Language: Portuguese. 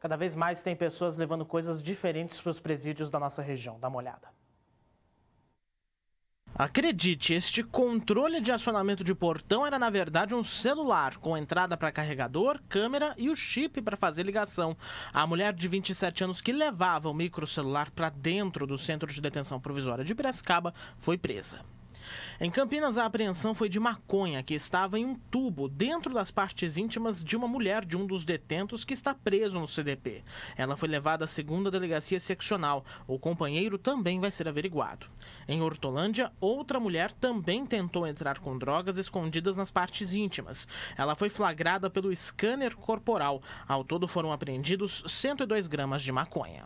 Cada vez mais tem pessoas levando coisas diferentes para os presídios da nossa região. Dá uma olhada. Acredite, este controle de acionamento de portão era na verdade um celular com entrada para carregador, câmera e o chip para fazer ligação. A mulher de 27 anos que levava o microcelular para dentro do centro de detenção provisória de Piracicaba foi presa. Em Campinas, a apreensão foi de maconha que estava em um tubo dentro das partes íntimas de uma mulher de um dos detentos que está preso no CDP. Ela foi levada à segunda delegacia seccional. O companheiro também vai ser averiguado. Em Hortolândia, outra mulher também tentou entrar com drogas escondidas nas partes íntimas. Ela foi flagrada pelo scanner corporal. Ao todo foram apreendidos 102 gramas de maconha.